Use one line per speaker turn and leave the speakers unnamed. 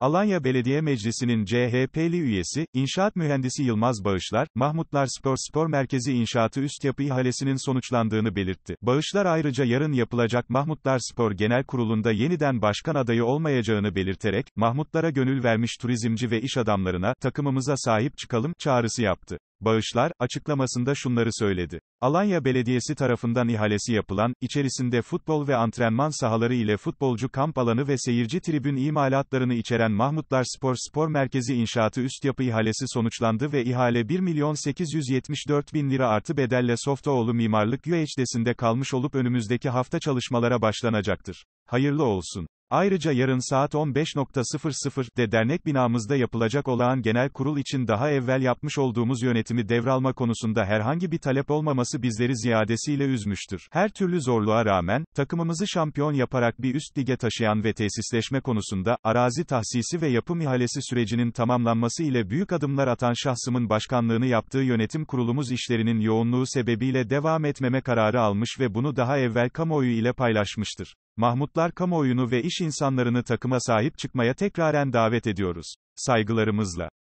Alanya Belediye Meclisi'nin CHP'li üyesi, inşaat mühendisi Yılmaz Bağışlar, Mahmutlar Spor Spor Merkezi inşaatı üst yapı ihalesinin sonuçlandığını belirtti. Bağışlar ayrıca yarın yapılacak Mahmutlar Spor Genel Kurulu'nda yeniden başkan adayı olmayacağını belirterek, Mahmutlara gönül vermiş turizmci ve iş adamlarına, takımımıza sahip çıkalım, çağrısı yaptı. Bağışlar, açıklamasında şunları söyledi. Alanya Belediyesi tarafından ihalesi yapılan, içerisinde futbol ve antrenman sahaları ile futbolcu kamp alanı ve seyirci tribün imalatlarını içeren Mahmutlar Spor Spor Merkezi inşaatı üst yapı ihalesi sonuçlandı ve ihale 1 milyon 874 bin lira artı bedelle Softoğlu Mimarlık UHD'sinde kalmış olup önümüzdeki hafta çalışmalara başlanacaktır. Hayırlı olsun. Ayrıca yarın saat 15.00'de dernek binamızda yapılacak olağan genel kurul için daha evvel yapmış olduğumuz yönetimi devralma konusunda herhangi bir talep olmaması bizleri ziyadesiyle üzmüştür. Her türlü zorluğa rağmen, takımımızı şampiyon yaparak bir üst lige taşıyan ve tesisleşme konusunda, arazi tahsisi ve yapım ihalesi sürecinin tamamlanması ile büyük adımlar atan şahsımın başkanlığını yaptığı yönetim kurulumuz işlerinin yoğunluğu sebebiyle devam etmeme kararı almış ve bunu daha evvel kamuoyu ile paylaşmıştır. Mahmutlar kamuoyunu ve iş insanlarını takıma sahip çıkmaya tekraren davet ediyoruz. Saygılarımızla.